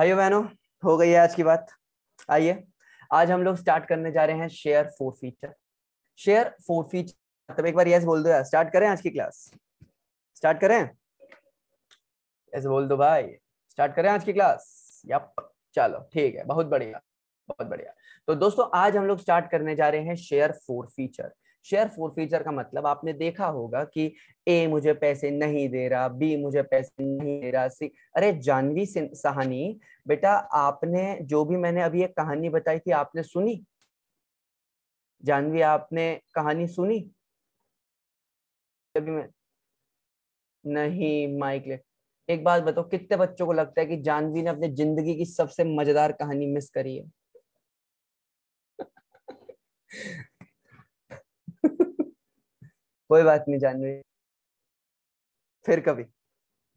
भाइयों बहनों हो गई है आज की बात आइए आज हम लोग स्टार्ट करने जा रहे हैं share four feature share four feature तब एक बार यस बोल दो यार स्टार्ट करें आज की क्लास स्टार्ट करें यस बोल दो भाई स्टार्ट करें आज की क्लास यप चलो ठीक है बहुत बढ़िया बहुत बढ़िया तो दोस्तों आज हम लोग स्टार्ट करने जा रहे हैं share four feature share four feature का मतलब आपने देखा होगा कि ए मुझे पैसे नहीं दे रहा बी मुझे पैसे नहीं दे रहा सी अरे जानवी सहानी बेटा आपने जो भी मैंने अभी एक कहानी बताई थी आपने सुनी जानवी आपने कहानी सुनी अभी मैं नहीं माइक ले एक बात बताओ कितने बच्चों को लगता है कि जानवी ने अपने जिंदगी की सबसे मजेदार कहानी मिस करी है कोई बात नहीं जानवी फिर कभी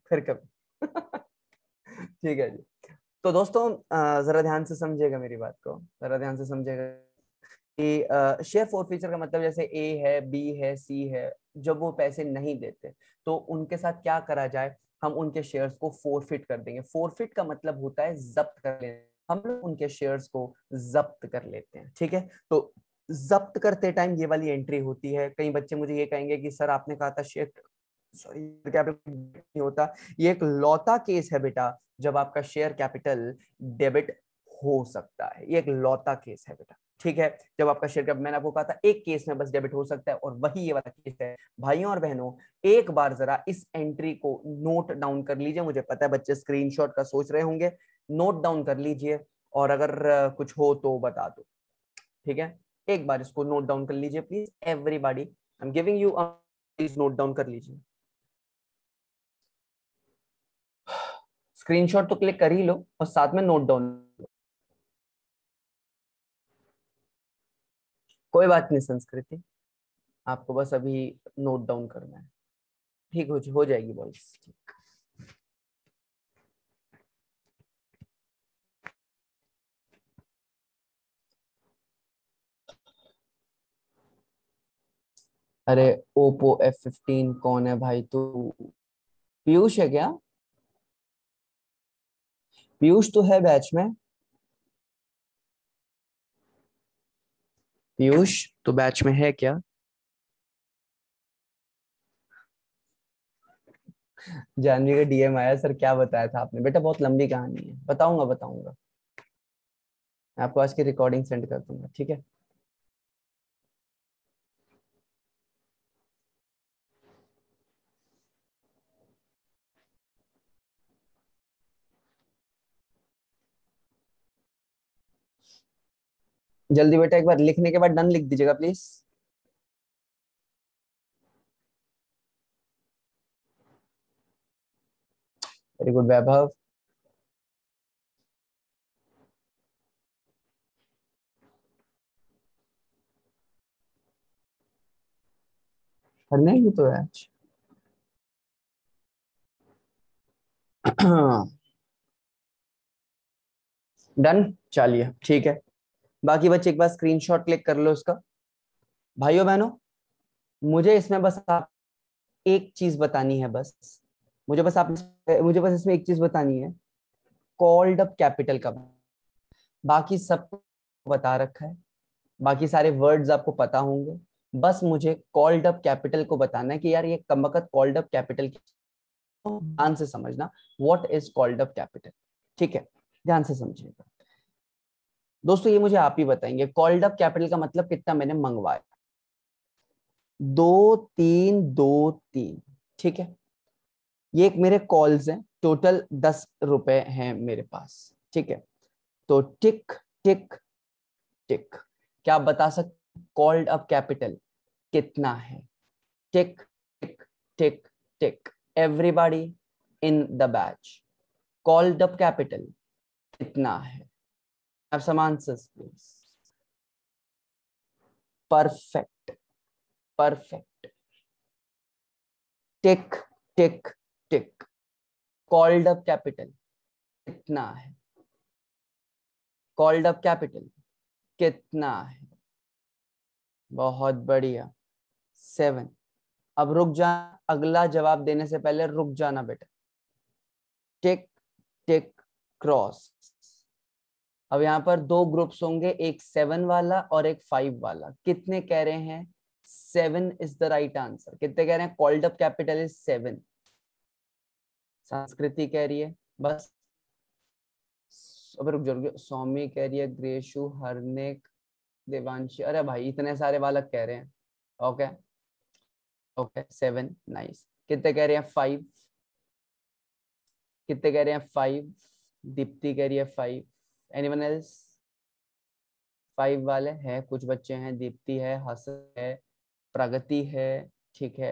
फिर कभी ठीक है जी तो दोस्तों जरा ध्यान से समझेगा मेरी बात को जरा ध्यान से समझेगा कि शेयर फोर फीचर का मतलब जैसे ए है बी है सी है जब वो पैसे नहीं देते तो उनके साथ क्या करा जाए हम उनके शेयर्स को फोरफिट कर देंगे फोरफिट का मतलब होता है जब्त कर लेना हम लोग उनके शेयर्स को जब्त कर लेते हैं ठीक है तो जब्त करते टाइम ये वाली एंट्री होती है कई बच्चे मुझे ये कहेंगे कि सर आपने कहा था शेयर सॉरी नहीं होता ये एक लौता केस है बेटा जब आपका शेयर कैपिटल डेबिट हो सकता है ये एक लौता केस है बेटा ठीक है जब आपका शेयर कैपिटल मैंने आपको कहा था एक केस में बस डेबिट हो सकता है और वही ये वाला केस है भाइयों और बहनों एक बार जरा इस एंट्री को नोट डाउन कर लीजिए मुझे पता है बच्चे स्क्रीनशॉट का सोच रहे होंगे नोट डाउन कर लीजिए और अगर कुछ हो तो बता दो ठीक है एक बार इसको नोट डाउन कर लीजिए please everybody I am giving you please note down कर लीजिए स्क्रीनशॉट तो क्लिक कर ही लो और साथ में नोट डाउन कोई बात नहीं संस्कृति आपको बस अभी नोट डाउन करना है ठीक हो, हो जाएगी बॉइस ठीक अरे ओपो एफ फिफ्टीन कौन है भाई तू पीयूष है क्या पीयूष तो है बैच में पीयूष तो बैच में है क्या जानवी का डीएम आया सर क्या बताया था आपने बेटा बहुत लंबी कहानी है बताऊंगा बताऊंगा आपको आज की रिकॉर्डिंग सेंड कर दूंगा ठीक है जल्दी बेटा एक बार लिखने के बाद डन लिख दीजिएगा प्लीज वेरी गुड वैभव करने तो है आज डन चलिए ठीक है बाकी बच्चे एक बार स्क्रीनशॉट क्लिक कर लो उसका भाइयों बहनों मुझे इसमें बस आप एक चीज बतानी है बस मुझे बस आप मुझे बस इसमें एक चीज बतानी है कॉल्ड अप कैपिटल का बाकी सब बता रखा है बाकी सारे वर्ड्स आपको पता होंगे बस मुझे कॉल्ड अप कैपिटल को बताना है कि यार ये कमबकत कॉल्ड अप कैपिटल ध्यान से समझना what is called up capital ठीक है ध्यान से समझिएगा दोस्तों ये मुझे आप ही बताएंगे कॉल्ड अप कैपिटल का मतलब कितना मैंने मंगवाया दो तीन दो तीन ठीक है ये एक मेरे कॉल्स हैं टोटल दस रुपए हैं मेरे पास ठीक है तो टिक टिक टिक क्या आप बता सकते कॉल्ड अप कैपिटल कितना है tick tick tick tick everybody in the batch called up capital कितना है have some answers, please. Perfect. Perfect. Tick, tick, tick. Called up capital. कितना है कॉल्ड अप कैपिटल कितना है बहुत बढ़िया सेवन अब रुक जा अगला जवाब देने से पहले रुक जाना बेटा टिक टिक क्रॉस अब यहाँ पर दो ग्रुप्स होंगे एक सेवन वाला और एक फाइव वाला कितने कह रहे हैं seven is the right answer कितने कह रहे हैं called up capital is seven Sanskriti कह रही है बस अब रुक जाओ स्वामी कह रही है ग्रेशु हरनेक देवांशी अरे भाई इतने सारे बालक कह रहे हैं ओके ओके सेवन नाइस कितने कह रहे हैं फाइव कितने कह रहे हैं फाइव दीप्ति कह रही है फाइव एनीवन एल्स फाइव वाले हैं कुछ बच्चे हैं दीप्ति है हसन है प्रगति है ठीक है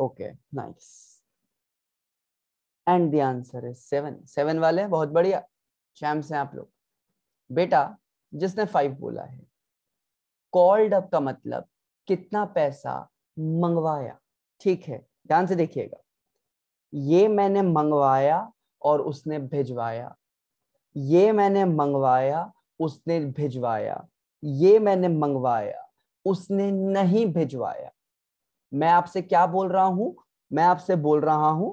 okay nice and the answer is seven seven वाले बहुत बढ़िया चैम्स हैं आप लोग बेटा जिसने फाइव बोला है कॉल्ड अप का मतलब कितना पैसा मंगवाया ठीक है ध्यान से देखिएगा ये मैंने मंगवाया और उसने भिजवाया ये मैंने मंगवाया उसने भिजवाया ये मैंने मंगवाया उसने नहीं भिजवाया मैं आपसे क्या बोल रहा हूं मैं आपसे बोल रहा हूं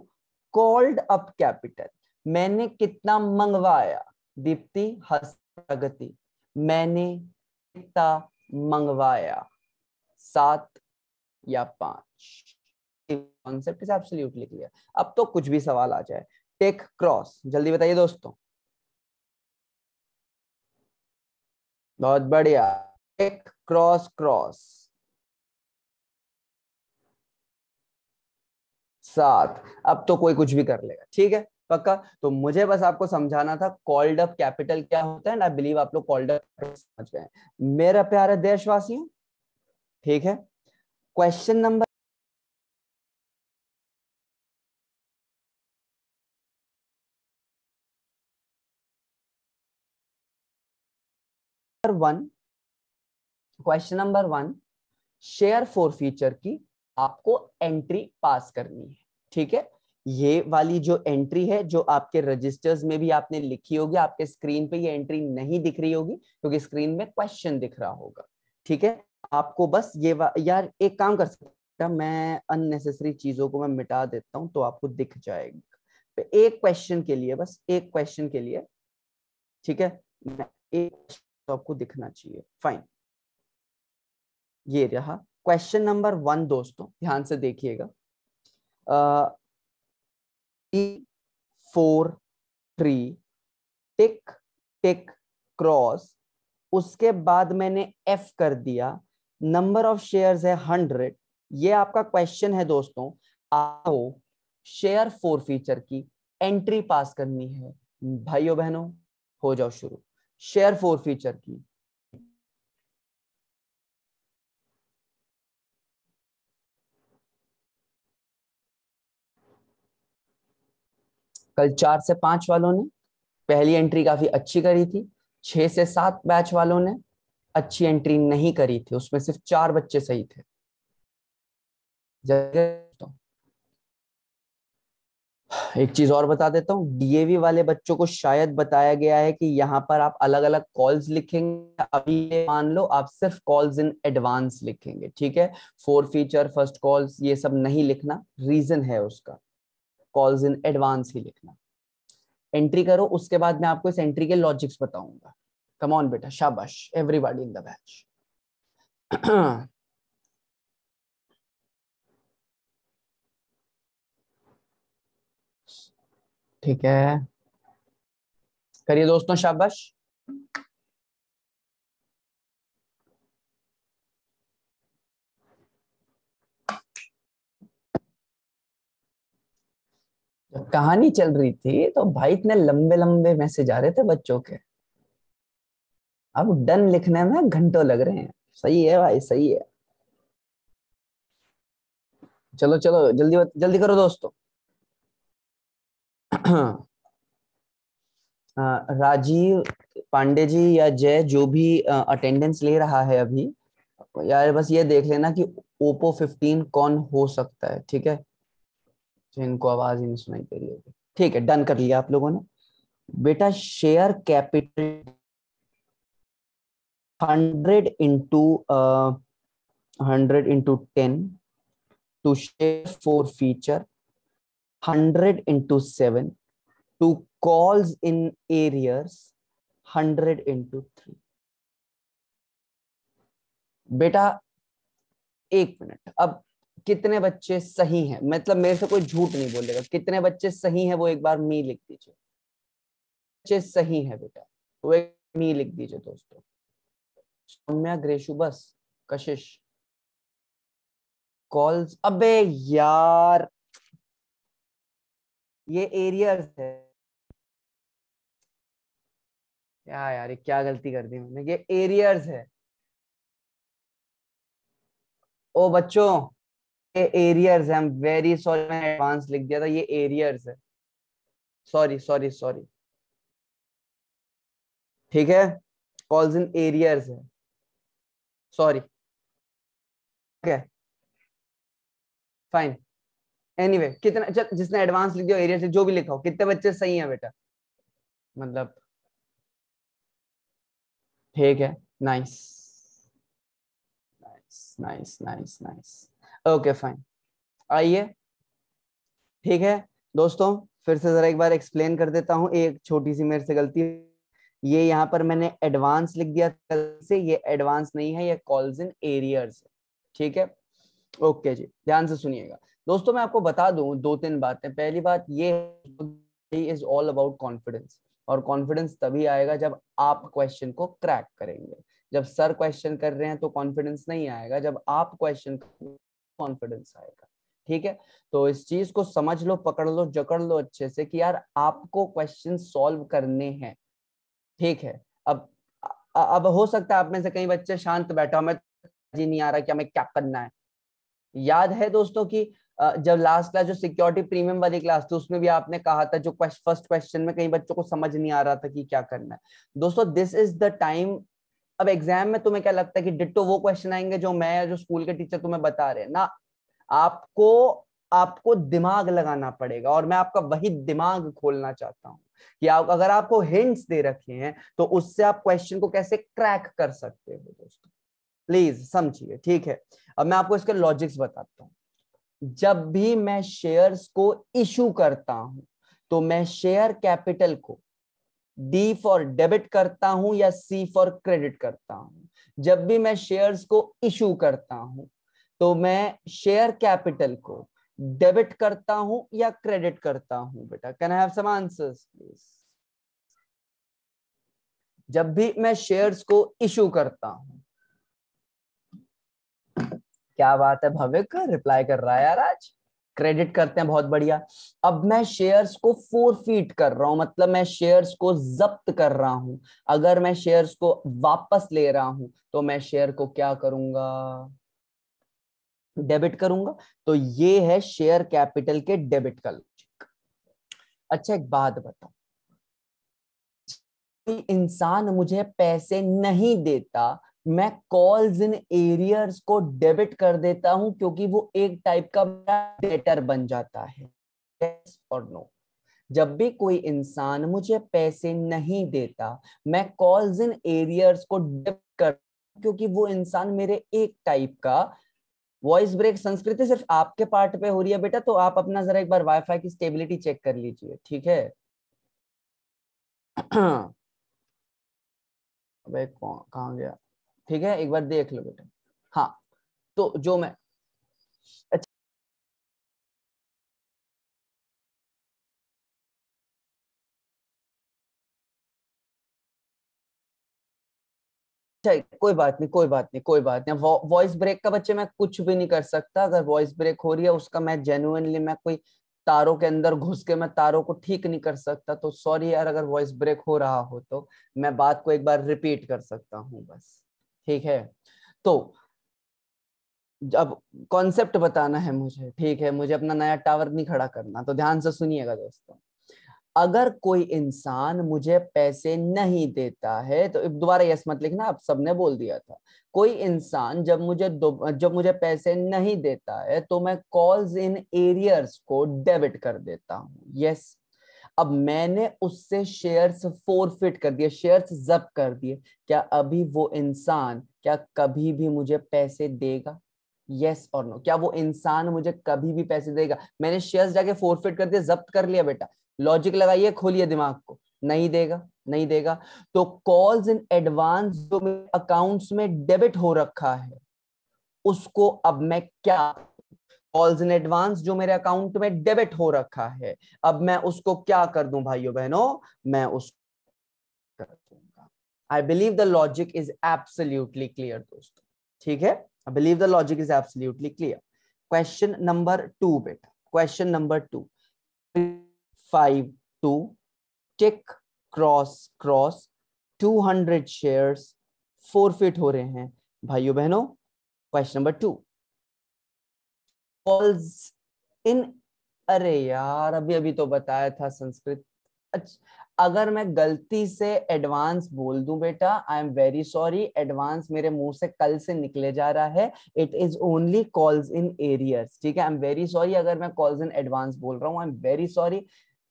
कॉल्ड अप कैपिटल मैंने कितना मंगवाया दीप्ति हस्तगति मैंने कितना मंगवाया सात या पांच कॉन्सेप्ट इज एब्सोल्युटली क्लियर अब तो कुछ भी सवाल आ जाए टेक क्रॉस जल्दी बताइए दोस्तों बहुत बढ़िया एक क्रॉस क्रॉस सात अब तो कोई कुछ भी कर लेगा ठीक है पक्का तो मुझे बस आपको समझाना था कॉल्ड अप कैपिटल क्या होता है आई बिलीव आप लोग कॉल्ड अप समझ गए मेरा प्यारे देशवासियों ठीक है question number number one question number one share four forfeiture की आपको एंट्री पास करनी है ठीक है ये वाली जो एंट्री है जो आपके रजिस्टर्स में भी आपने लिखी होगी आपके स्क्रीन पे ये एंट्री नहीं दिख रही होगी क्योंकि तो स्क्रीन में क्वेश्चन दिख रहा होगा ठीक है आपको बस ये यार एक काम कर सकता मैं अननेसेसरी चीजों को मैं मिटा देता हूं तो आपको दिख जाएगा तो एक क्वेश्चन के लिए बस एक क्वेश्चन के लिए ठीक है मैं एक तो आपको दिखना चाहिए फाइन ये रहा क्वेश्चन नंबर वन दोस्तों ध्यान से देखिएगा four three tick tick cross उसके बाद मैंने एफ कर दिया नंबर ऑफ शेयर्स है हंड्रेड ये आपका क्वेश्चन है दोस्तों आओ शेयर फोर फीचर की एंट्री पास करनी है भाइयों बहनों हो जाओ शुरू शेयर फोर फीचर की कल चार से पांच वालों ने पहली एंट्री काफी अच्छी करी थी छह से सात बैच वालों ने अच्छी एंट्री नहीं करी थी उसमें सिर्फ चार बच्चे सही थे एक चीज और बता देता हूँ डीएवी वाले बच्चों को शायद बताया गया है कि यहाँ पर आप अलग अलग कॉल्स लिखेंगे अभी मान लो आप सिर्फ कॉल्स इन एडवांस लिखेंगे ठीक है फोर फीचर फर्स्ट कॉल्स ये सब नहीं लिखना रीजन है उसका कॉल्स इन एडवांस ही लिखना एंट्री करो उसके बाद मैं आपको इस एंट्री के लॉजिक्स बताऊंगा कमॉन बेटा शाबाश एवरीबॉडी इन द बैच ठीक है करिए दोस्तों शाबाश कहानी चल रही थी तो भाई इतने लंबे लंबे मैसेज आ रहे थे बच्चों के अब डन लिखने में घंटों लग रहे हैं सही है भाई सही है चलो चलो जल्दी जल्दी करो दोस्तों राजीव पांडे जी या जय जो भी अटेंडेंस ले रहा है अभी यार बस ये देख लेना कि ओप्पो फिफ्टीन कौन हो सकता है ठीक है तो इनको आवाज ही नहीं सुनाई दे रही होगी ठीक है डन कर लिया आप लोगों ने बेटा share capital hundred into hundred into ten to share four forfeiture 100 into 7 to calls in arrears 100 into 3 बेटा एक मिनट अब कितने बच्चे सही हैं मतलब मेरे से कोई झूठ नहीं बोलेगा कितने बच्चे सही हैं वो एक बार मी लिख दीजिए बच्चे सही हैं बेटा वो एक मी लिख दीजिए दोस्तों सौम्या ग्रेशु बस कशिश कॉल्स अबे यार ये एरियाज है क्या यार ये क्या गलती कर दी मैंने ये एरियर्स है ओ बच्चों ये एरियर्स है वेरी सॉरी मैं एडवांस लिख दिया था ये एरियर्स है सॉरी सॉरी सॉरी ठीक है कॉल्स इन एरियर्स है sorry okay fine anyway anyway, कितना जिसने एडवांस लिख दिया एरिया से जो भी लिखा हो कितने बच्चे सही है बेटा मतलब ठीक है nice nice nice nice nice okay fine आइए ठीक है दोस्तों फिर से जरा एक बार एक्सप्लेन कर देता हूँ एक छोटी सी मेरे से गलती ये यहाँ पर मैंने एडवांस लिख दिया कल से ये एडवांस नहीं है ये कॉल्स इन एरियर्स ठीक है ओके जी ध्यान से सुनिएगा दोस्तों मैं आपको बता दू दो तीन बातें पहली बात ये इज ऑल अबाउट कॉन्फिडेंस और कॉन्फिडेंस तभी आएगा जब आप क्वेश्चन को क्रैक करेंगे जब सर क्वेश्चन कर रहे हैं तो कॉन्फिडेंस नहीं आएगा जब आप क्वेश्चन कॉन्फिडेंस तो आएगा ठीक है तो इस चीज को समझ लो पकड़ लो जकड़ लो अच्छे से कि यार आपको क्वेश्चन सॉल्व करने हैं ठीक है अब अब हो सकता है आप में से कई बच्चे शांत बैठा मैं जी तो नहीं आ रहा क्या मैं क्या करना है याद है दोस्तों की जब लास्ट क्लास जो सिक्योरिटी प्रीमियम वाली क्लास थी उसमें भी आपने कहा था जो फर्स्ट क्वेश्चन में कई बच्चों को समझ नहीं आ रहा था कि क्या करना है दोस्तों दिस इज द टाइम अब एग्जाम में तुम्हें क्या लगता है कि डिट्टो वो क्वेश्चन आएंगे जो मैं जो स्कूल के टीचर तुम्हें बता रहे हैं ना आपको आपको दिमाग लगाना पड़ेगा और मैं आपका वही दिमाग खोलना चाहता हूँ कि आप अगर आपको हिंट्स दे रखे हैं तो उससे आप क्वेश्चन को कैसे क्रैक कर सकते हो दोस्तों प्लीज समझिए ठीक है अब मैं आपको इसके लॉजिक्स बताता हूँ जब भी मैं शेयर्स को इशू करता हूं तो मैं शेयर कैपिटल को डी फॉर डेबिट करता हूं या सी फॉर क्रेडिट करता हूं जब भी मैं शेयर्स को इशू करता हूं तो मैं शेयर कैपिटल को डेबिट करता हूं या क्रेडिट करता हूं बेटा can I have some answers please जब भी मैं शेयर्स को इशू करता हूं क्या बात है भविक रिप्लाई कर रहा है यार आज क्रेडिट करते हैं बहुत बढ़िया अब मैं शेयर्स को फोर फीट कर रहा हूं मतलब मैं शेयर्स को जब्त कर रहा हूं अगर मैं शेयर्स को वापस ले रहा हूं तो मैं शेयर को क्या करूंगा डेबिट करूंगा तो ये है शेयर कैपिटल के डेबिट का लॉजिक अच्छा एक बात बताओ इंसान मुझे पैसे नहीं देता मैं कॉल्स इन एरियर्स को डेबिट कर देता हूं क्योंकि वो एक टाइप का डेटर बन जाता है yes और नो no. जब भी कोई इंसान मुझे पैसे नहीं देता मैं कॉल्स इन एरियर्स को डेबिट कर क्योंकि वो इंसान मेरे एक टाइप का वॉइस ब्रेक संस्कृति सिर्फ आपके पार्ट पे हो रही है बेटा तो आप अपना जरा एक बार वाईफाई की स्टेबिलिटी चेक कर लीजिए ठीक है अबे कौन गया ठीक है एक बार देख लो बेटा हाँ तो जो मैं अच्छा कोई बात नहीं कोई बात नहीं कोई बात नहीं वॉइस ब्रेक का बच्चे मैं कुछ भी नहीं कर सकता अगर वॉइस ब्रेक हो रही है उसका मैं जेन्युनली मैं कोई तारों के अंदर घुस के मैं तारों को ठीक नहीं कर सकता तो सॉरी यार अगर वॉइस ब्रेक हो रहा हो तो मैं बात को एक बार रिपीट कर सकता हूँ बस ठीक है तो अब कॉन्सेप्ट बताना है मुझे ठीक है मुझे अपना नया टावर नहीं खड़ा करना तो ध्यान से सुनिएगा दोस्तों अगर कोई इंसान मुझे पैसे नहीं देता है तो दोबारा यस मत लिखना आप सबने बोल दिया था कोई इंसान जब मुझे जब मुझे पैसे नहीं देता है तो मैं कॉल्स इन एरियर्स को डेबिट कर देता हूं यस अब मैंने उससे शेयर्स फोरफिट कर दिए शेयर्स जब्त कर दिए क्या अभी वो इंसान क्या कभी भी मुझे पैसे देगा यस और नो क्या वो इंसान मुझे कभी भी पैसे देगा मैंने शेयर्स जाके फोरफिट कर दिए जब्त कर लिया बेटा लॉजिक लगाइए खोलिए दिमाग को नहीं देगा नहीं देगा तो कॉल्स इन एडवांस जो अकाउंट्स में डेबिट हो रखा है उसको अब मैं क्या कॉल्स इन एडवांस जो मेरे अकाउंट में डेबिट हो रखा है अब मैं उसको क्या कर दूं भाइयों बहनों मैं उसको कर दूंगा I believe the logic is absolutely clear दोस्तों ठीक है I believe the logic is absolutely clear question number two बेटा question number two five two tick cross cross two hundred share forfeit हो रहे हैं भाइयों बहनों question number two falls in अरे यार अभी अभी तो बताया था संस्कृत अच्छा अगर मैं गलती से एडवांस बोल दूं बेटा I am very sorry advance मेरे मुंह से कल से निकले जा रहा है it is only calls in arrears ठीक है आई एम वेरी सॉरी अगर मैं कॉल्स इन एडवांस बोल रहा हूँ I am very sorry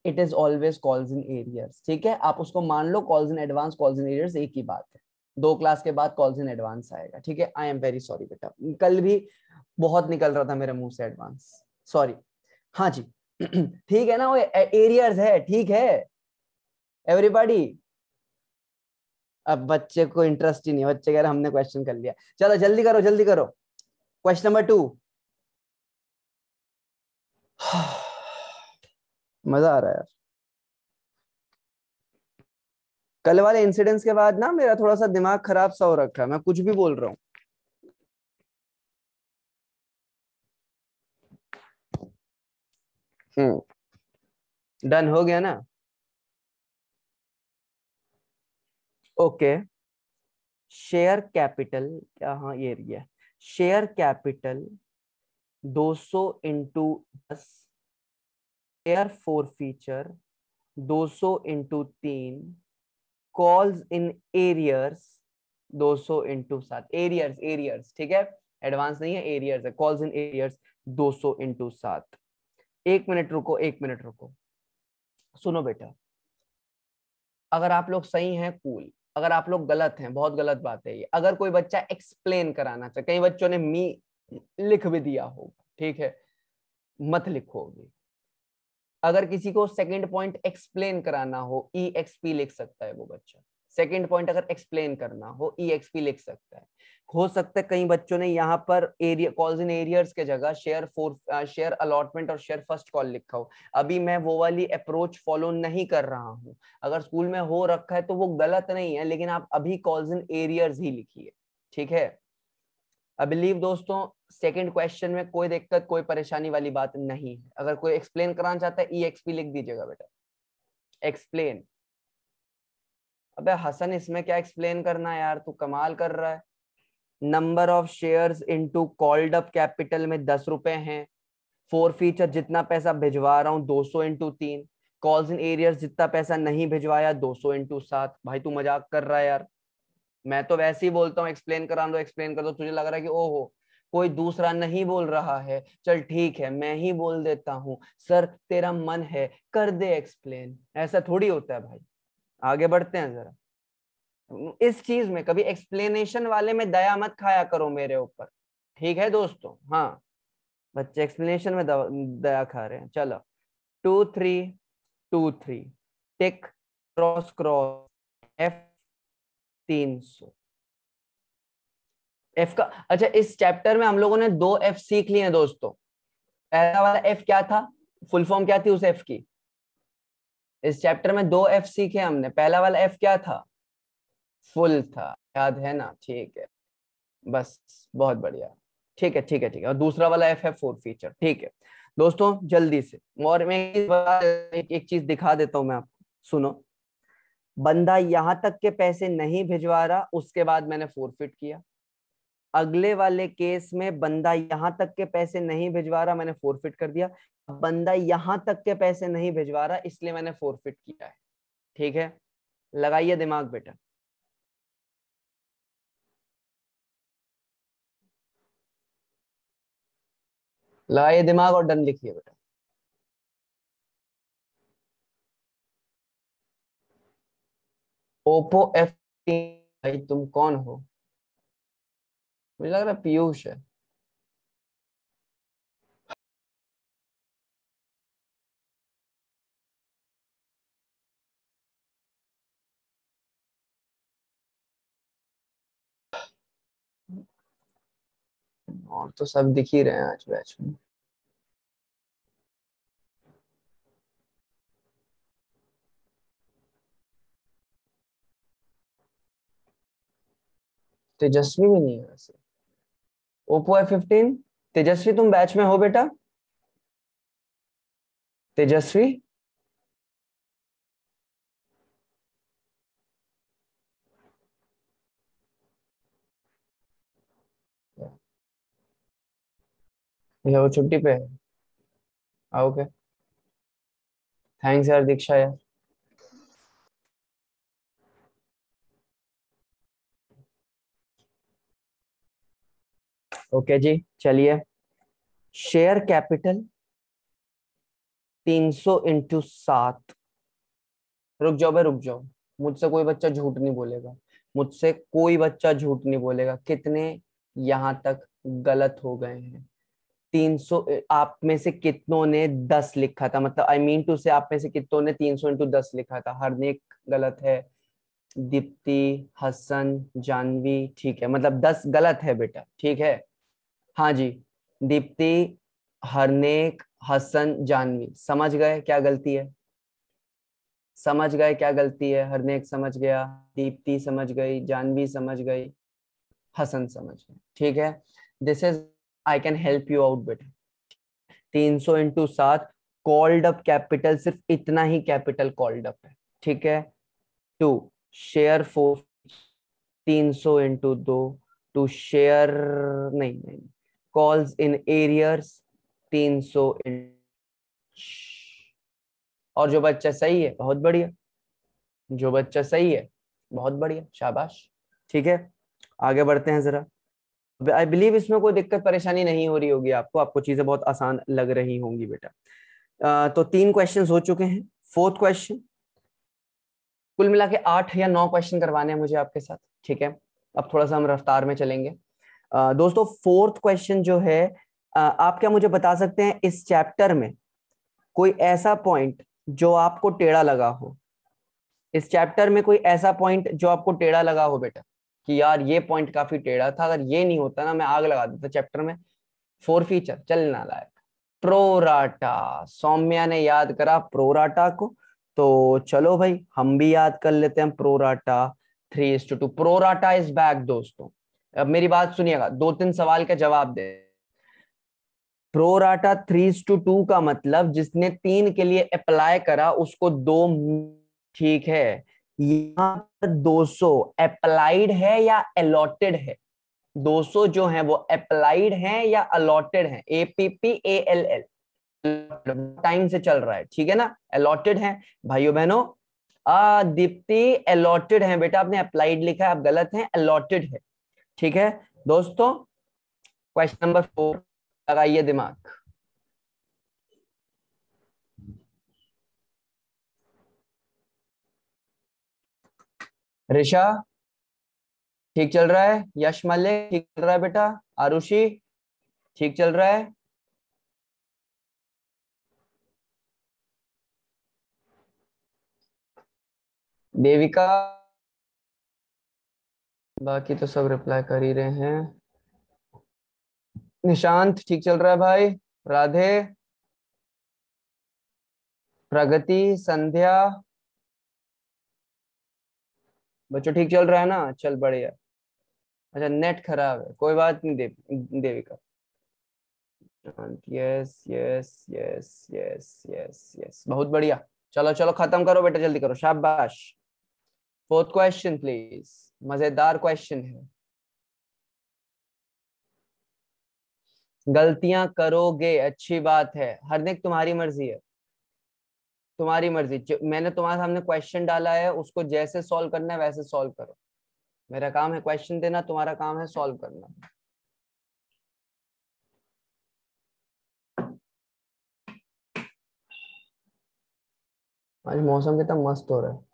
it is always calls in arrears ठीक है आप उसको मान लो calls in advance calls in arrears एक ही बात है दो क्लास के बाद कॉल्स इन एडवांस आएगा ठीक है आई एम वेरी सॉरी बेटा कल भी बहुत निकल रहा था मेरे मुंह से एडवांस सॉरी हाँ जी ठीक है ना वो एरियर्स है ठीक है एवरीबॉडी अब बच्चे को इंटरेस्ट ही नहीं बच्चे कह रहे हमने क्वेश्चन कर लिया चलो जल्दी करो जल्दी करो क्वेश्चन नंबर टू मजा आ रहा है यार कल वाले इंसिडेंट्स के बाद ना मेरा थोड़ा सा दिमाग खराब सा हो रखा है मैं कुछ भी बोल रहा हूं डन हम्म। हो गया ना ओके शेयर कैपिटल क्या हाँ ये है शेयर कैपिटल 200 सौ इंटू दस शेयर फोर फीचर 200 सौ इंटू तीन कॉल्स इन एरियर्स 200 इंटू सात एरियर्स एरियर्स ठीक है एडवांस नहीं है एरियर्स है कॉल्स इन एरियर्स 200 इंटू सात एक मिनट रुको एक मिनट रुको सुनो बेटा अगर आप लोग सही हैं कूल cool. अगर आप लोग गलत हैं बहुत गलत बात है ये अगर कोई बच्चा एक्सप्लेन कराना चाहे कई बच्चों ने मी लिख भी दिया होगा ठीक है मत लिखोगे अगर किसी को सेकंड पॉइंट एक्सप्लेन कराना हो ई e एक्सपी लिख सकता है वो बच्चा सेकेंड पॉइंट अगर एक्सप्लेन करना हो ई e एक्सपी लिख सकता है हो सकता है कई बच्चों ने यहाँ पर एरिया कॉल्स इन एरियर्स के जगह शेयर फोर शेयर अलॉटमेंट और शेयर फर्स्ट कॉल लिखा हो अभी मैं वो वाली अप्रोच फॉलो नहीं कर रहा हूँ अगर स्कूल में हो रखा है तो वो गलत नहीं है लेकिन आप अभी कॉल्स इन एरियर्स ही लिखिए ठीक है आई बिलीव दोस्तों सेकेंड क्वेश्चन में कोई दिक्कत कोई परेशानी वाली बात नहीं है अगर कोई एक्सप्लेन कराना चाहता है ई लिख दीजिएगा बेटा एक्सप्लेन अबे हसन इसमें क्या एक्सप्लेन करना यार तू कमाल कर रहा है number of shares into called up capital में दस रुपए हैं फोर फीचर जितना पैसा भिजवा रहा हूँ दो सौ इंटू तीन कॉल्स इन एरियर्स जितना पैसा नहीं भिजवाया दो सौ इंटू सात भाई तू मजाक कर रहा है यार मैं तो वैसे ही बोलता हूँ एक्सप्लेन करा दो एक्सप्लेन कर दो तुझे लग रहा है कि ओहो कोई दूसरा नहीं बोल रहा है चल ठीक है मैं ही बोल देता हूँ सर तेरा मन है कर दे एक्सप्लेन ऐसा थोड़ी होता है भाई आगे बढ़ते हैं जरा इस चीज में कभी एक्सप्लेनेशन वाले में दया मत खाया करो मेरे ऊपर ठीक है दोस्तों हाँ बच्चे एक्सप्लेनेशन में दया खा रहे हैं चलो two three two three tick cross cross F तीन सौ एफ का अच्छा इस चैप्टर में हम लोगों ने दो एफ सीख लिए हैं दोस्तों पहला वाला एफ क्या था फुल फॉर्म क्या थी उस एफ की इस चैप्टर में दो एफ सीखे हमने पहला वाला एफ क्या था फुल था याद है ना ठीक है बस बहुत बढ़िया ठीक है ठीक है ठीक है और दूसरा वाला एफ है फोर फीचर ठीक है दोस्तों जल्दी से और मैं एक, एक चीज दिखा देता हूं मैं आपको सुनो बंदा यहां तक के पैसे नहीं भिजवा रहा उसके बाद मैंने फोरफिट किया अगले वाले केस में बंदा यहां तक के पैसे नहीं भिजवा रहा मैंने फोरफिट कर दिया बंदा यहां तक के पैसे नहीं भिजवा रहा इसलिए मैंने फोरफिट किया है ठीक है लगाइए दिमाग बेटा लगाइए दिमाग और डन लिखिए बेटा ओपो एफ भाई तुम कौन हो मुझे लग रहा पीयूष है और तो सब दिख ही रहे हैं आज बैच में तेजस्वी भी नहीं है वैसे ओप्पो है फिफ्टीन तेजस्वी तुम बैच में हो बेटा तेजस्वी वो छुट्टी पे है ओके थैंक्स यार दीक्षा यार ओके जी चलिए शेयर कैपिटल तीन सौ इंटू सात रुक जाओ भाई रुक जाओ मुझसे कोई बच्चा झूठ नहीं बोलेगा मुझसे कोई बच्चा झूठ नहीं बोलेगा कितने यहाँ तक गलत हो गए हैं तीन सौ आप में से कितनों ने दस लिखा था मतलब आई मीन टू से आप में से कितनों ने तीन सौ इंटू दस लिखा था हरनेक गलत है दीप्ति हसन जानवी ठीक है मतलब दस गलत है बेटा ठीक है हाँ जी दीप्ति हरनेक हसन जानवी समझ गए क्या गलती है समझ गए क्या गलती है हरनेक समझ गया दीप्ति समझ गई जानवी समझ गई हसन समझ गए ठीक है this is I can help you out better तीन सौ इंटू सात कॉल्ड अप कैपिटल सिर्फ इतना ही कैपिटल कॉल्ड अप है ठीक है टू शेयर फोर तीन सौ इंटू दो टू शेयर नहीं नहीं calls in एरियर्स 300 और जो बच्चा सही है बहुत बढ़िया जो बच्चा सही है बहुत बढ़िया शाबाश ठीक है आगे बढ़ते हैं जरा आई बिलीव इसमें कोई दिक्कत परेशानी नहीं हो रही होगी आपको आपको चीजें बहुत आसान लग रही होंगी बेटा तो तीन क्वेश्चन हो चुके हैं फोर्थ क्वेश्चन कुल मिला के आठ या नौ क्वेश्चन करवाने हैं मुझे आपके साथ ठीक है अब थोड़ा सा हम रफ्तार में चलेंगे दोस्तों फोर्थ क्वेश्चन जो है आप क्या मुझे बता सकते हैं इस चैप्टर में कोई ऐसा पॉइंट जो आपको टेढ़ा लगा हो इस चैप्टर में कोई ऐसा पॉइंट जो आपको टेढ़ा लगा हो बेटा कि यार ये पॉइंट काफी टेढ़ा था अगर ये नहीं होता ना मैं आग लगा देता चैप्टर में फोर फीचर ना लायक प्रोराटा सौम्या ने याद करा प्रोराटा को तो चलो भाई हम भी याद कर लेते हैं pro rata three is to two pro rata is back दोस्तों अब मेरी बात सुनिएगा दो तीन सवाल का जवाब दे प्रोराटा थ्री टू टू का मतलब जिसने तीन के लिए अप्लाई करा उसको दो ठीक है यहाँ पर 200 अप्लाइड है या अलॉटेड है 200 जो है वो अप्लाइड है या अलॉटेड है APP A L L time से चल रहा है ठीक है ना अलॉटेड है भाइयों बहनों दीप्ति अलॉटेड है बेटा आपने अप्लाइड लिखा है आप गलत हैं अलॉटेड है ठीक है दोस्तों क्वेश्चन नंबर फोर लगाइए दिमाग ऋषा ठीक चल रहा है यश मल्लिक ठीक चल रहा है बेटा आरुषि ठीक चल रहा है देविका बाकी तो सब रिप्लाई कर ही रहे हैं निशांत ठीक चल रहा है भाई राधे प्रगति संध्या बच्चों ठीक चल रहा है ना चल बढ़िया अच्छा नेट खराब है कोई बात नहीं Devi Devika yes yes yes yes yes yes बहुत बढ़िया चलो चलो खत्म करो बेटा जल्दी करो शाबाश फोर्थ क्वेश्चन प्लीज मजेदार क्वेश्चन है गलतियां करोगे अच्छी बात है हर दिन तुम्हारी मर्जी है तुम्हारी मर्जी मैंने तुम्हारे सामने क्वेश्चन डाला है उसको जैसे सॉल्व करना है वैसे सॉल्व करो मेरा काम है क्वेश्चन देना तुम्हारा काम है सॉल्व करना आज मौसम कितना मस्त हो रहा है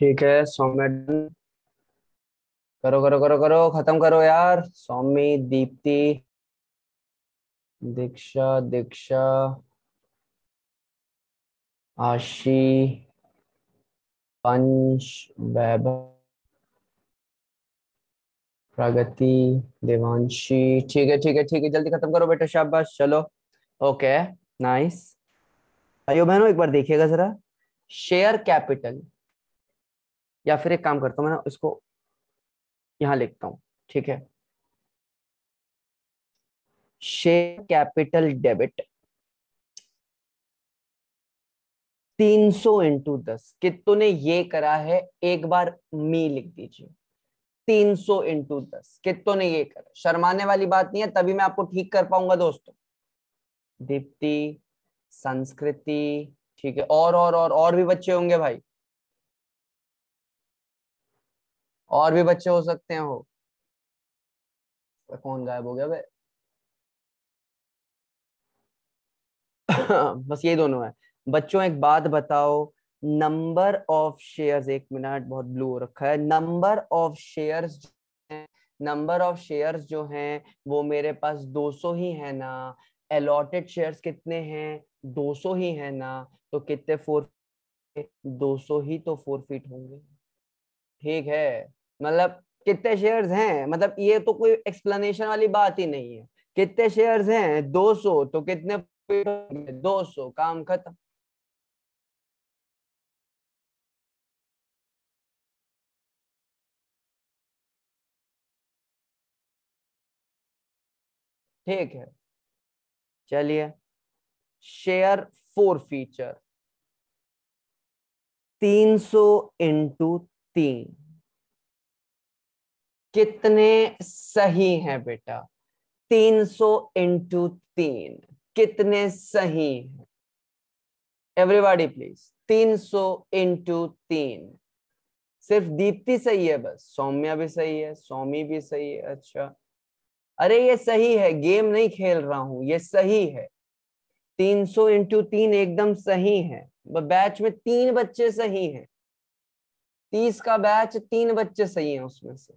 ठीक है सौम्य करो करो करो करो खत्म करो यार सौमी दीप्ति दीक्षा दीक्षा आशी पंच वैभव प्रगति देवांशी ठीक है ठीक है ठीक है जल्दी खत्म करो बेटा शाबाश चलो ओके नाइस आयो बहनों एक बार देखिएगा जरा शेयर कैपिटल या फिर एक काम करता हूँ मैं ना इसको यहां लिखता हूं ठीक है शेयर कैपिटल डेबिट तीन सौ इंटू दस कितने ये करा है एक बार मी लिख दीजिए तीन सौ इंटू दस कितने ये करा शर्माने वाली बात नहीं है तभी मैं आपको ठीक कर पाऊंगा दोस्तों दीप्ति संस्कृति ठीक है और और और और भी बच्चे होंगे भाई और भी बच्चे हो सकते हैं वो कौन गायब हो गया बस ये दोनों है बच्चों एक बात बताओ नंबर ऑफ शेयर्स एक मिनट बहुत ब्लू हो रखा है number of shares number of shares जो हैं वो मेरे पास 200 ही है ना अलॉटेड शेयर्स कितने हैं 200 ही है ना तो कितने फोर 200 ही तो फोर फीट होंगे ठीक है मतलब कितने शेयर्स हैं मतलब ये तो कोई एक्सप्लेनेशन वाली बात ही नहीं है कितने शेयर्स हैं 200 तो कितने 200 काम खत्म ठीक है चलिए शेयर फोर फीचर 300 सौ इंटू तीन कितने सही हैं बेटा 300 सो इंटू तीन कितने सही हैं एवरीबॉडी प्लीज 300 सो इंटू तीन सिर्फ दीप्ति सही है बस सौम्या भी सही है सौमी भी सही है अच्छा अरे ये सही है गेम नहीं खेल रहा हूं ये सही है 300 सो इंटू तीन एकदम सही है बैच में तीन बच्चे सही हैं तीस का बैच तीन बच्चे सही हैं उसमें से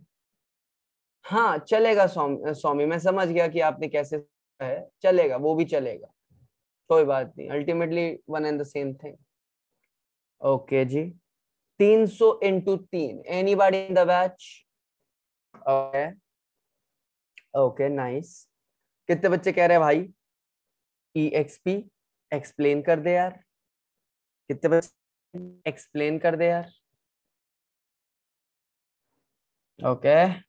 हाँ चलेगा स्वामी स्वामी मैं समझ गया कि आपने कैसे है चलेगा वो भी चलेगा कोई बात नहीं ultimately one and the same thing okay जी सो सौ इंटू तीन anybody in the batch okay okay nice कितने बच्चे कह रहे हैं भाई ई एक्स पी एक्सप्लेन कर दे यार कितने बच्चे एक्सप्लेन कर दे यार ओके okay.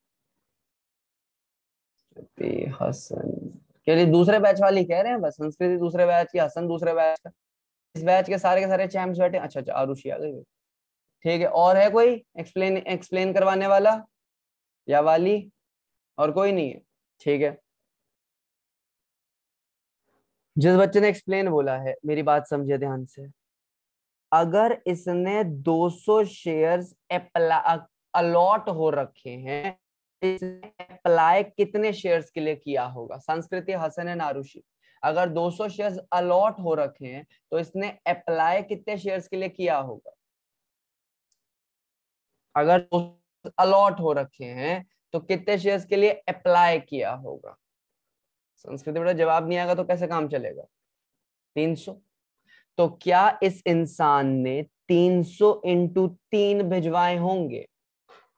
संस्कृति हसन के लिए दूसरे बैच वाली कह रहे हैं बस संस्कृति दूसरे बैच की हसन दूसरे बैच का इस बैच के सारे के सारे चैम्प्स बैठे अच्छा अच्छा आरुषि आ गई ठीक है और है कोई एक्सप्लेन एक्सप्लेन करवाने वाला या वाली और कोई नहीं है ठीक है जिस बच्चे ने एक्सप्लेन बोला है मेरी बात समझे ध्यान से अगर इसने 200 शेयर्स अलॉट हो रखे हैं अप्लाई कितने शेयर्स के लिए किया होगा संस्कृति हसन एंड आरुषि अगर 200 शेयर अलॉट हो रखे हैं तो इसने अप्लाई कितने शेयर्स के लिए किया होगा अगर अलॉट हो रखे हैं तो कितने शेयर्स के लिए अप्लाई किया होगा संस्कृति बेटा जवाब नहीं आएगा तो कैसे काम चलेगा 300 तो क्या इस इंसान ने 300 सौ इंटू तीन भिजवाए होंगे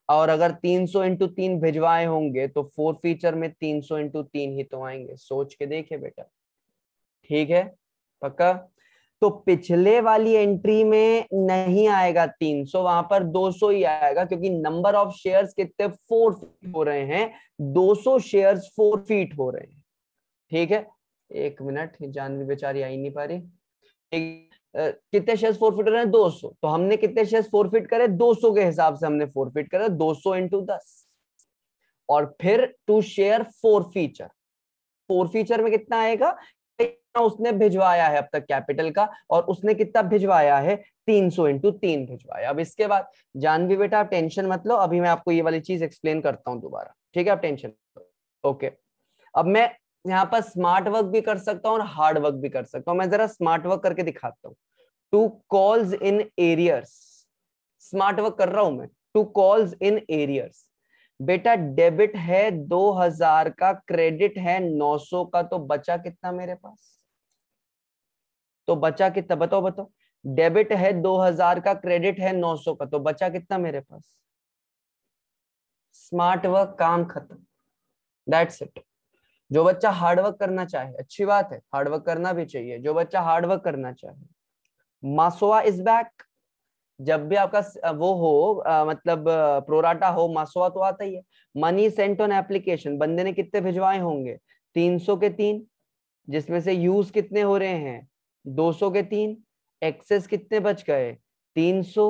और अगर 300 सौ इंटू तीन भिजवाए होंगे तो फोर फीचर में 300 सौ इंटू तीन ही तो आएंगे सोच के देखे बेटा ठीक है पक्का तो पिछले वाली एंट्री में नहीं आएगा 300 वहां पर 200 ही आएगा क्योंकि नंबर ऑफ शेयर्स कितने फोर फीट हो रहे हैं 200 शेयर फोर फीट हो रहे हैं ठीक है एक मिनट जानवी बेचारी आई नहीं पा रही कितने शेयर्स फोरफिट हो रहे हैं 200 तो हमने कितने शेयर्स फोरफिट करे 200 के हिसाब से हमने फोरफिट करे 200 सौ इंटू दस और फिर to share four forfeiture forfeiture में कितना आएगा उसने भिजवाया है अब तक कैपिटल का और उसने कितना भिजवाया है तीन सौ इंटू तीन भिजवाया अब इसके बाद जानवी बेटा आप टेंशन मत लो अभी मैं आपको ये वाली चीज एक्सप्लेन करता हूं दोबारा ठीक है आप टेंशन ओके अब मैं यहाँ पर स्मार्ट वर्क भी कर सकता हूँ और हार्ड वर्क भी कर सकता हूँ मैं जरा स्मार्ट वर्क करके दिखाता हूँ to calls in arrears smart work कर रहा हूं मैं टू कॉल्स इन एरियर्स बेटा डेबिट है 2000 का क्रेडिट है 900 का तो बचा कितना मेरे पास तो बचा कितना बताओ बताओ डेबिट है 2000 का क्रेडिट है 900 का तो बचा कितना मेरे पास स्मार्ट वर्क काम खत्म दैट्स इट जो बच्चा हार्डवर्क करना चाहे अच्छी बात है हार्डवर्क करना भी चाहिए जो बच्चा हार्डवर्क करना चाहे मासोआ इज बैक जब भी आपका वो हो आ, मतलब प्रोराटा हो मासोआ तो आता ही है मनी सेंट ऑन एप्लीकेशन बंदे ने कितने भिजवाए होंगे 300 के तीन जिसमें से यूज कितने हो रहे हैं 200 के तीन एक्सेस कितने बच गए 300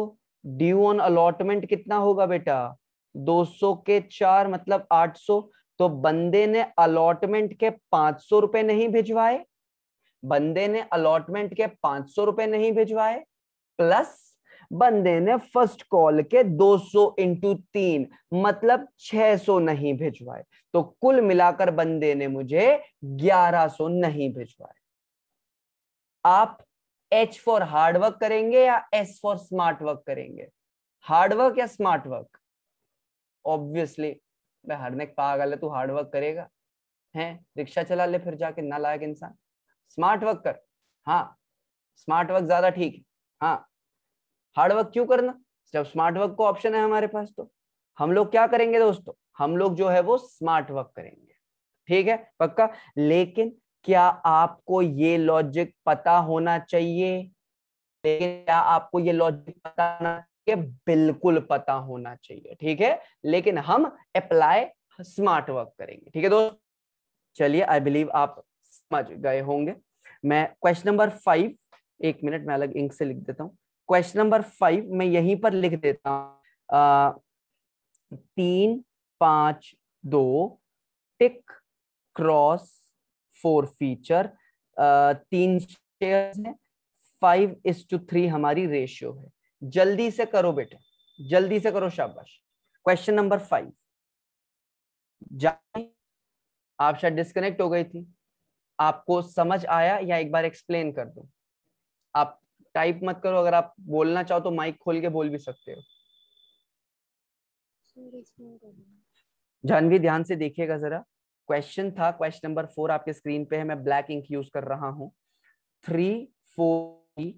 ड्यू ऑन अलॉटमेंट कितना होगा बेटा 200 के चार मतलब 800 तो बंदे ने अलॉटमेंट के पांच सौ रुपए नहीं भिजवाए बंदे ने अलॉटमेंट के पांच सौ रुपए नहीं भिजवाए प्लस बंदे ने फर्स्ट कॉल के 200 सौ इंटू तीन मतलब 600 नहीं भिजवाए तो कुल मिलाकर बंदे ने मुझे 1100 नहीं भिजवाए आप एच फॉर हार्डवर्क करेंगे या एस फॉर स्मार्ट वर्क करेंगे हार्डवर्क या स्मार्ट वर्क ऑब्वियसली बे हारने के पागल है तू हार्ड वर्क करेगा हैं रिक्शा चला ले फिर जाके ना लायक इंसान स्मार्ट वर्क कर हाँ स्मार्ट वर्क ज्यादा ठीक है हाँ हार्ड वर्क क्यों करना जब स्मार्ट वर्क को ऑप्शन है हमारे पास तो हम लोग क्या करेंगे दोस्तों हम लोग जो है वो स्मार्ट वर्क करेंगे ठीक है पक्का लेकिन क्या आपको ये लॉजिक पता होना चाहिए लेकिन क्या आपको ये लॉजिक पता होना ये बिल्कुल पता होना चाहिए ठीक है लेकिन हम अप्लाई स्मार्ट वर्क करेंगे ठीक है दोस्त चलिए आई बिलीव आप समझ गए होंगे मैं क्वेश्चन नंबर फाइव एक मिनट मैं अलग इंक से लिख देता हूँ क्वेश्चन नंबर फाइव मैं यहीं पर लिख देता हूँ तीन पांच दो टिक क्रॉस फोर फीचर तीन फाइव इज टू थ्री हमारी रेशियो है जल्दी से करो बेटे जल्दी से करो शाबाश क्वेश्चन नंबर फाइव आप शायद डिस्कनेक्ट हो गई थी आपको समझ आया या एक बार एक्सप्लेन कर दो आप टाइप मत करो अगर आप बोलना चाहो तो माइक खोल के बोल भी सकते हो जानवी ध्यान से देखिएगा जरा क्वेश्चन था क्वेश्चन नंबर फोर आपके स्क्रीन पे है मैं ब्लैक इंक यूज कर रहा हूँ थ्री फोर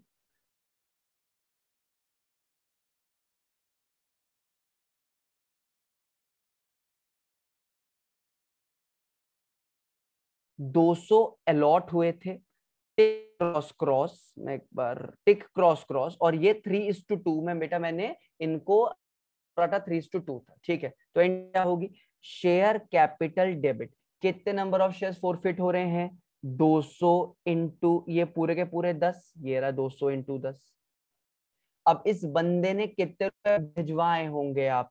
200 अलॉट हुए थे क्रॉस क्रॉस मैं एक बार टिक क्रॉस क्रॉस और ये थ्री इज टू टू में बेटा मैंने इनको pro rata three is to two two ठीक है तो इंडिया होगी शेयर कैपिटल डेबिट कितने नंबर ऑफ शेयर फोरफिट हो रहे हैं 200 सौ इंटू ये पूरे के पूरे 10 ये रहा 200 सौ इंटू दस अब इस बंदे ने कितने भिजवाए होंगे आप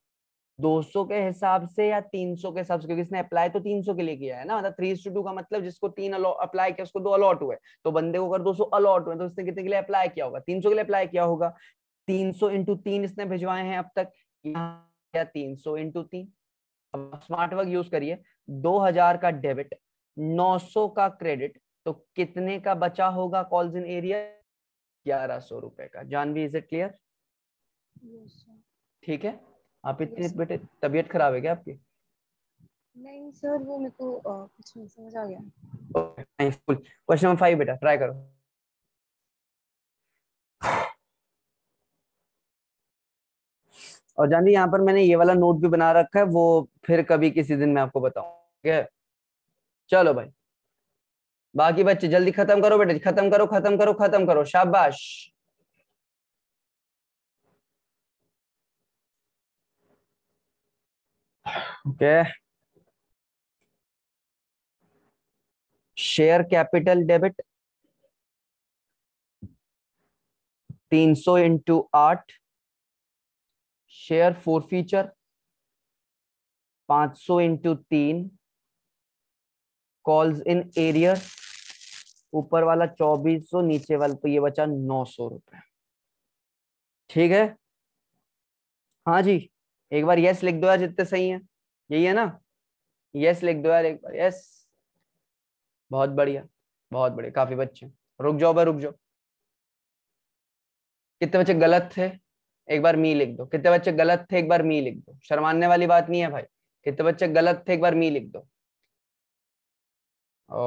200 के हिसाब से या 300 के हिसाब से क्योंकि इसने अप्लाई तो 300 के लिए किया है ना मतलब थ्री टू का मतलब जिसको तीन अप्लाई किया उसको दो अलॉट हुए तो बंदे को अगर 200 अलॉट हुए तो इसने कितने के लिए अप्लाई किया होगा 300 के लिए अप्लाई किया होगा 300 सौ इंटू तीन इसने भिजवाए हैं अब तक या तीन सौ इंटू तीन स्मार्ट वर्क यूज करिए दो का डेबिट नौ का क्रेडिट तो कितने का बचा होगा कॉल्स इन एरिया ग्यारह रुपए का जानवी इज इट क्लियर ठीक है आप इतने बेटे तबीयत खराब है क्या आपकी नहीं सर वो मेरे को कुछ नहीं समझ आ गया क्वेश्चन नंबर फाइव बेटा ट्राई करो और जानी यहाँ पर मैंने ये वाला नोट भी बना रखा है वो फिर कभी किसी दिन मैं आपको बताऊँ चलो भाई बाकी बच्चे जल्दी खत्म करो बेटे खत्म करो खत्म करो खत्म करो शाबाश ओके शेयर कैपिटल डेबिट तीन सौ इंटू आठ शेयर फोर फीचर पांच सौ इंटू तीन कॉल्स इन एरियर ऊपर वाला चौबीस सौ नीचे वाला तो ये बचा नौ सौ रुपए ठीक है हाँ जी एक बार यस लिख दो यार जितने सही है यही है ना यस लिख दो यार एक बार यस बहुत बढ़िया बहुत बढ़िया काफी बच्चे रुक जाओ भाई रुक जाओ कितने बच्चे गलत थे एक बार मी लिख दो कितने बच्चे गलत थे एक बार मी लिख दो शर्माने वाली बात नहीं है भाई कितने बच्चे गलत थे एक बार मी लिख दो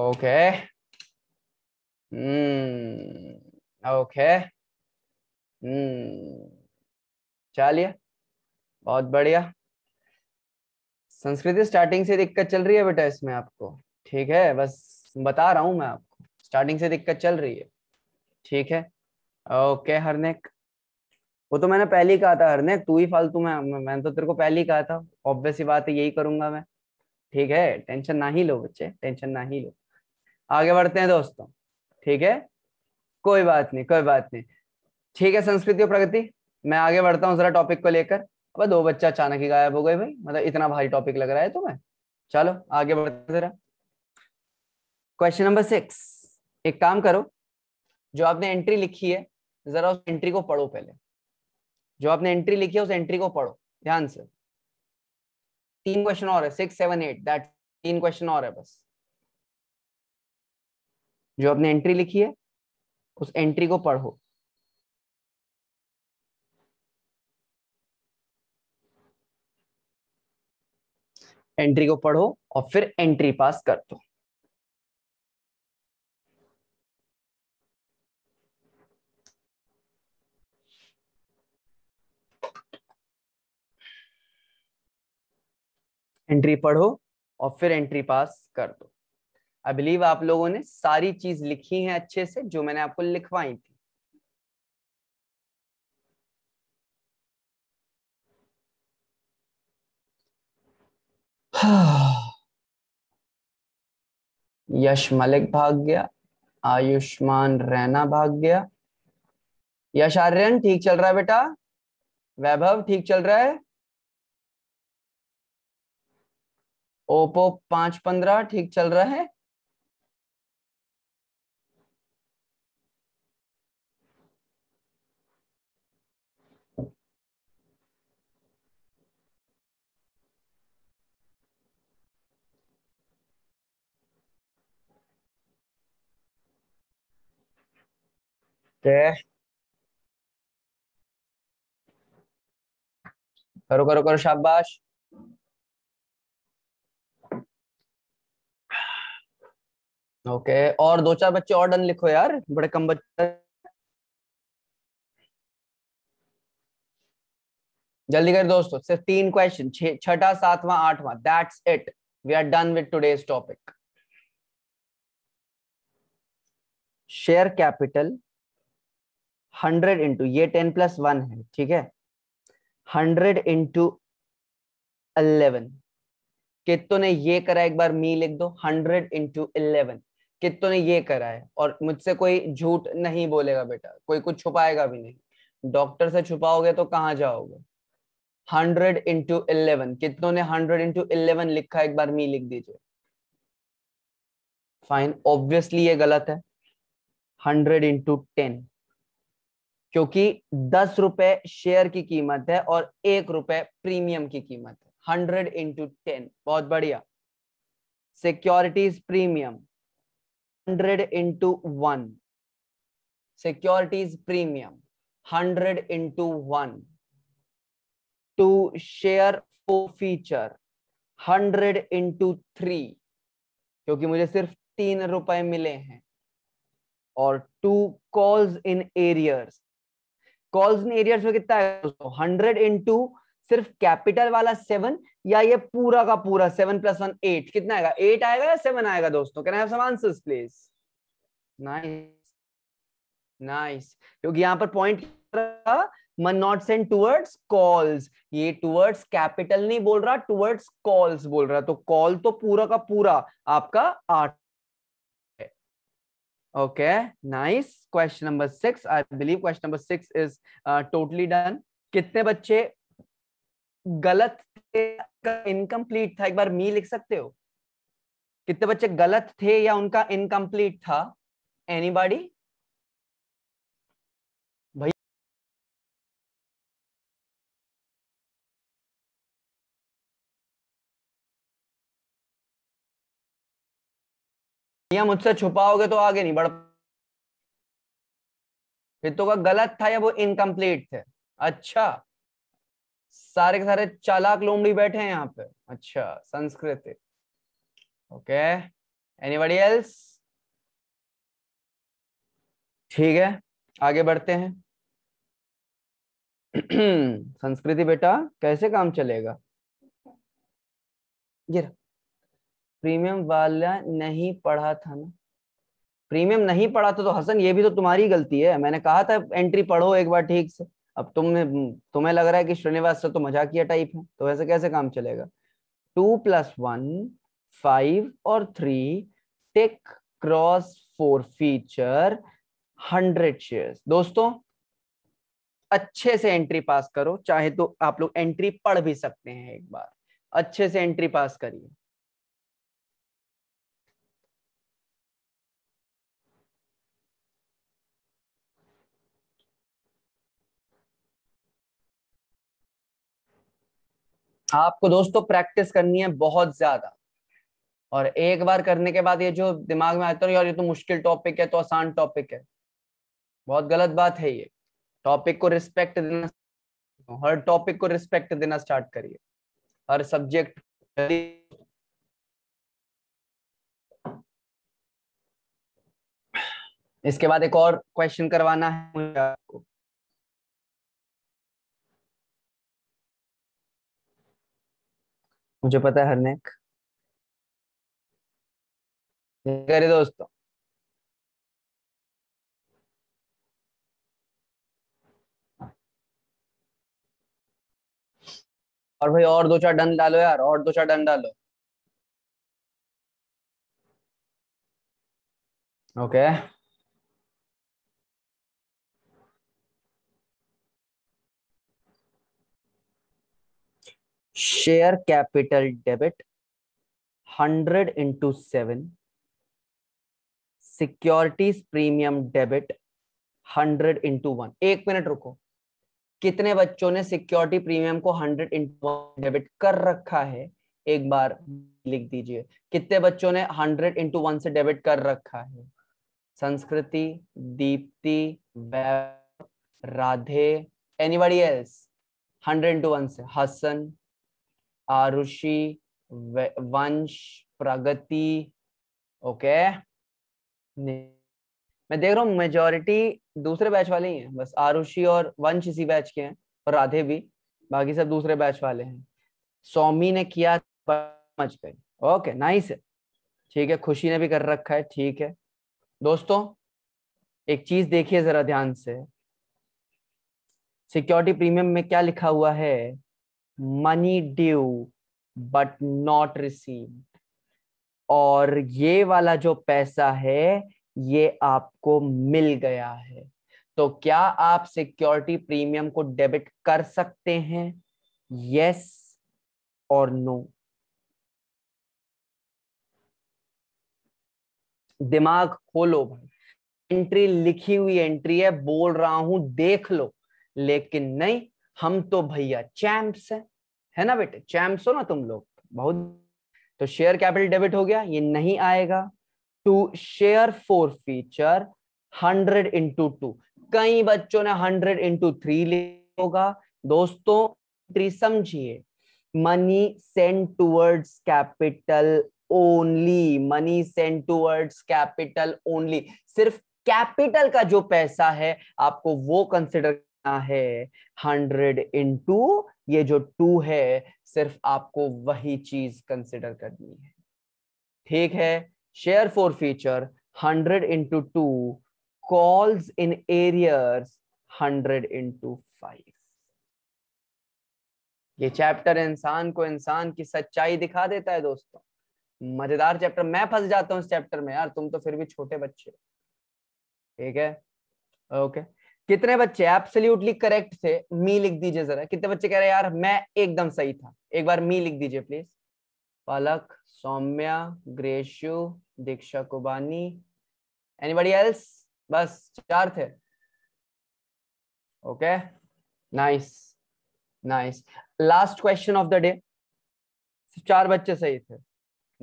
ओके हम्म ओके हम्म चलिए बहुत बढ़िया संस्कृति स्टार्टिंग से दिक्कत चल रही है बेटा इसमें आपको ठीक है बस बता रहा हूं मैं आपको स्टार्टिंग से दिक्कत चल रही है ठीक है ओके हरनेक वो तो मैंने पहले ही कहा था हरनेक तू ही फालतू मैं मैंने तो तेरे को पहले ही कहा था ऑब्वियस ही बात है यही करूंगा मैं ठीक है टेंशन ना ही लो बच्चे टेंशन ना ही लो आगे बढ़ते हैं दोस्तों ठीक है कोई बात नहीं कोई बात नहीं ठीक है संस्कृति और प्रगति मैं आगे बढ़ता हूँ जरा टॉपिक को लेकर अब दो बच्चे अचानक ही गायब हो गए भाई मतलब इतना भारी टॉपिक लग रहा है तुम्हें चलो आगे बढ़ते जरा क्वेश्चन नंबर सिक्स एक काम करो जो आपने एंट्री लिखी है जरा उस एंट्री को पढ़ो पहले जो आपने एंट्री लिखी है उस एंट्री को पढ़ो ध्यान से तीन क्वेश्चन और है सिक्स सेवन एट दैट तीन क्वेश्चन और है बस जो आपने एंट्री लिखी है उस एंट्री को पढ़ो एंट्री को पढ़ो और फिर एंट्री पास कर दो एंट्री पढ़ो और फिर एंट्री पास कर दो आई बिलीव आप लोगों ने सारी चीज लिखी है अच्छे से जो मैंने आपको लिखवाई थी यश मलिक भाग गया आयुष्मान रैना भाग गया यश आर्यन ठीक चल रहा है बेटा वैभव ठीक चल रहा है ओपो पांच पंद्रह ठीक चल रहा है ओके करो करो करो शाबाश ओके और दो चार बच्चे और डन लिखो यार बड़े कम बच्चे जल्दी कर दोस्तों सिर्फ तीन क्वेश्चन छठा सातवां आठवां that's it we are done with today's topic share capital hundred into ये टेन प्लस वन है ठीक है हंड्रेड इंटू अलेवन कितो ने ये करा एक बार मी लिख दो हंड्रेड इंटू इलेवन कितो ने ये करा है और मुझसे कोई झूठ नहीं बोलेगा बेटा कोई कुछ छुपाएगा भी नहीं डॉक्टर से छुपाओगे तो कहाँ जाओगे हंड्रेड इंटू इलेवन कितनों ने हंड्रेड इंटू इलेवन लिखा एक बार मी लिख दीजिए फाइन ऑब्वियसली ये गलत है हंड्रेड इंटू टेन क्योंकि दस रुपए शेयर की कीमत है और एक रुपए प्रीमियम की कीमत है हंड्रेड इंटू टेन बहुत बढ़िया securities premium hundred into one securities premium hundred into one to share forfeiture hundred into three क्योंकि मुझे सिर्फ तीन रुपए मिले हैं और to calls in arrears calls in arrears में कितना है हंड्रेड इंटू सिर्फ कैपिटल वाला सेवन या ये पूरा का पूरा सेवन प्लस वन एट कितना आएगा एट आएगा या सेवन आएगा दोस्तों can have some answers please nice nice क्योंकि यहां पर point money not send towards calls ये टूवर्ड्स कैपिटल नहीं बोल रहा टूवर्ड्स कॉल्स बोल रहा तो कॉल तो पूरा का पूरा आपका आठ Okay, nice. Question number 6 I believe question number 6 is uh, totally done. कितने बच्चे गलत थे incomplete tha ek bar me likh sakte ho kitne bacche galat the ya unka incomplete tha anybody या मुझसे छुपाओगे तो आगे नहीं बढ़ फिर तो का गलत था या वो इनकम्प्लीट थे अच्छा सारे के सारे चालाक लोमड़ी बैठे हैं यहाँ पे अच्छा संस्कृत ओके एनीबडी एल्स ठीक है आगे बढ़ते हैं संस्कृति बेटा कैसे काम चलेगा गिरा प्रीमियम वाला नहीं पढ़ा था ना प्रीमियम नहीं पढ़ा था तो हसन ये भी तो तुम्हारी गलती है मैंने कहा था एंट्री पढ़ो एक बार ठीक से अब तुमने तुम्हें लग रहा है कि श्रीनिवास से तो मजाकिया टाइप है तो वैसे कैसे काम चलेगा टू प्लस वन फाइव और three tick cross forfeiture hundred shares दोस्तों अच्छे से एंट्री पास करो चाहे तो आप लोग एंट्री पढ़ भी सकते हैं एक बार अच्छे से एंट्री पास करिए आपको दोस्तों प्रैक्टिस करनी है बहुत ज्यादा और एक बार करने के बाद ये जो दिमाग में आता है यार ये तो मुश्किल टॉपिक है तो आसान टॉपिक है बहुत गलत बात है ये टॉपिक को रिस्पेक्ट देना हर टॉपिक को रिस्पेक्ट देना स्टार्ट करिए हर सब्जेक्ट इसके बाद एक और क्वेश्चन करवाना है मुझे आपको मुझे पता है हरनेक करे दोस्तों और भाई और दो चार डन डालो यार और दो चार डन डालो okay okay. Share capital debit hundred into seven securities premium debit hundred into one एक मिनट रुको कितने बच्चों ने सिक्योरिटी प्रीमियम को हंड्रेड इंटू वन डेबिट कर रखा है एक बार लिख दीजिए कितने बच्चों ने हंड्रेड इंटू वन से डेबिट कर रखा है Sanskriti Deepti Radhe anybody else hundred into one से हसन आरुषि वंश प्रगति ओके मैं देख रहा हूँ मेजोरिटी दूसरे बैच वाले ही हैं बस आरुषि और वंश इसी बैच के हैं और राधे भी बाकी सब दूसरे बैच वाले हैं सौमी ने किया समझ गए ओके नाइस है ठीक है खुशी ने भी कर रखा है ठीक है दोस्तों एक चीज देखिए जरा ध्यान से सिक्योरिटी प्रीमियम में क्या लिखा हुआ है money due but not receive और ये वाला जो पैसा है ये आपको मिल गया है तो क्या आप सिक्योरिटी प्रीमियम को डेबिट कर सकते हैं यस और नो दिमाग खोलो भाई एंट्री लिखी हुई एंट्री है बोल रहा हूं देख लो लेकिन नहीं हम तो भैया चैंप्स हैं है ना बेटे चैम्स हो ना तुम लोग बहुत तो शेयर कैपिटल डेबिट हो गया ये नहीं आएगा to share four forfeiture hundred into two कई बच्चों ने हंड्रेड इंटू थ्री लिया होगा दोस्तों समझिए money send towards capital only money send towards capital only सिर्फ कैपिटल का जो पैसा है आपको वो कंसिडर करना है हंड्रेड इन टू ये जो टू है सिर्फ आपको वही चीज कंसिडर करनी है ठीक है share forfeiture hundred into two calls in arrears hundred into five ये चैप्टर इंसान को इंसान की सच्चाई दिखा देता है दोस्तों मजेदार चैप्टर मैं फंस जाता हूं इस चैप्टर में यार तुम तो फिर भी छोटे बच्चे ठीक है ओके कितने बच्चे एब्सोल्युटली करेक्ट थे मी लिख दीजिए जरा कितने बच्चे कह रहे हैं यार मैं एकदम सही था एक बार मी लिख दीजिए please Palak Saumya Greshu Diksha Kubani anybody else बस चार थे okay nice nice last question of the day चार बच्चे सही थे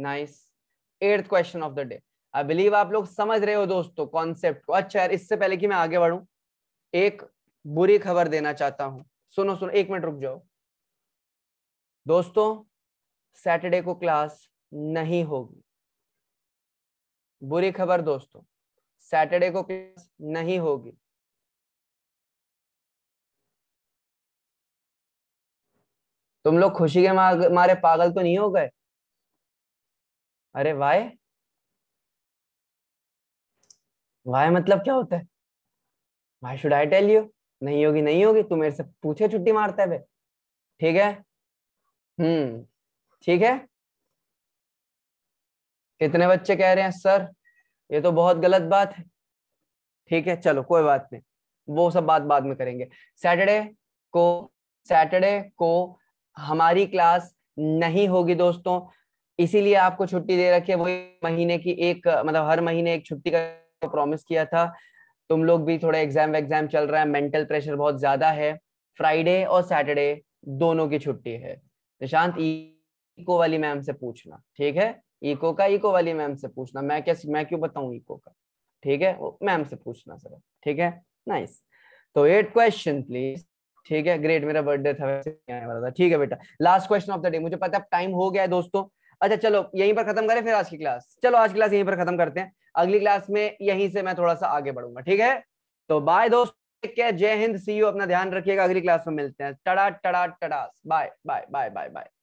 nice eighth question of the day I believe आप लोग समझ रहे हो दोस्तों कॉन्सेप्ट को अच्छा यार इससे पहले कि मैं आगे बढ़ूं एक बुरी खबर देना चाहता हूं सुनो सुनो एक मिनट रुक जाओ दोस्तों सैटरडे को क्लास नहीं होगी बुरी खबर दोस्तों सैटरडे को क्लास नहीं होगी तुम लोग खुशी के मारे पागल तो नहीं हो गए अरे वाय वाय मतलब क्या होता है भाई शुड आई टेल यू नहीं होगी नहीं होगी तू मेरे से पूछे छुट्टी मारता है ठीक है हम्म ठीक है कितने बच्चे कह रहे हैं सर ये तो बहुत गलत बात है ठीक है चलो कोई बात नहीं वो सब बात बाद में करेंगे सैटरडे को सैटरडे को हमारी क्लास नहीं होगी दोस्तों इसीलिए आपको छुट्टी दे रखी है वही महीने की एक मतलब हर महीने एक छुट्टी का प्रॉमिस किया था तुम लोग भी थोड़ा एग्जाम वेग्जाम चल रहा है मेंटल प्रेशर बहुत ज्यादा है फ्राइडे और सैटरडे दोनों की छुट्टी है निशांत इको वाली मैम से पूछना ठीक है इको का इको वाली मैम से पूछना मैं क्या मैं क्यों बताऊं इको का ठीक है मैम से पूछना सर ठीक है नाइस तो एट क्वेश्चन प्लीज ठीक है ग्रेट मेरा बर्थडे था आने वाला था ठीक है बेटा last question of the day मुझे पता है टाइम हो गया है दोस्तों अच्छा चलो यहीं पर खत्म करें फिर आज की क्लास चलो आज की क्लास यहीं पर खत्म करते हैं अगली क्लास में यहीं से मैं थोड़ा सा आगे बढ़ूंगा ठीक है तो बाय दोस्त जय हिंद सी यू अपना ध्यान रखिएगा अगली क्लास में मिलते हैं tada tada tadas bye bye bye bye bye